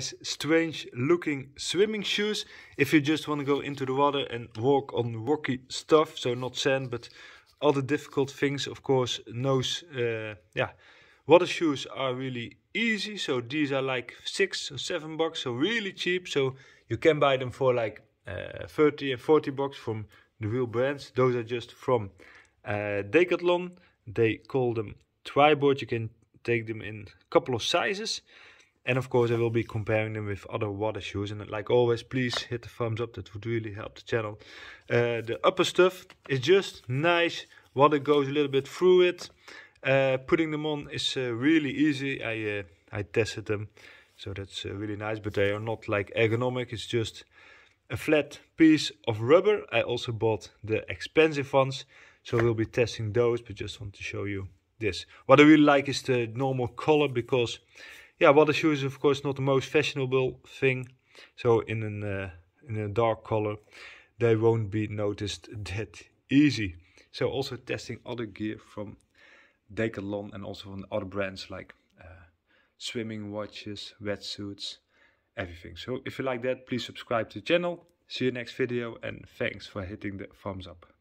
strange looking swimming shoes if you just want to go into the water and walk on rocky stuff so not sand but other difficult things of course nose uh, yeah water shoes are really easy so these are like six or seven bucks so really cheap so you can buy them for like uh, 30 and 40 bucks from the real brands those are just from uh, decathlon they call them triboard you can take them in a couple of sizes and of course I will be comparing them with other water shoes. And like always, please hit the thumbs up. That would really help the channel. Uh, the upper stuff is just nice. Water goes a little bit through it. Uh, putting them on is uh, really easy. I, uh, I tested them. So that's uh, really nice. But they are not like ergonomic. It's just a flat piece of rubber. I also bought the expensive ones. So we'll be testing those. But just want to show you this. What I really like is the normal color because yeah, water shoes of course not the most fashionable thing. So in an uh, in a dark color, they won't be noticed that easy. So also testing other gear from Decathlon and also from other brands like uh, swimming watches, wetsuits, everything. So if you like that, please subscribe to the channel. See you next video and thanks for hitting the thumbs up.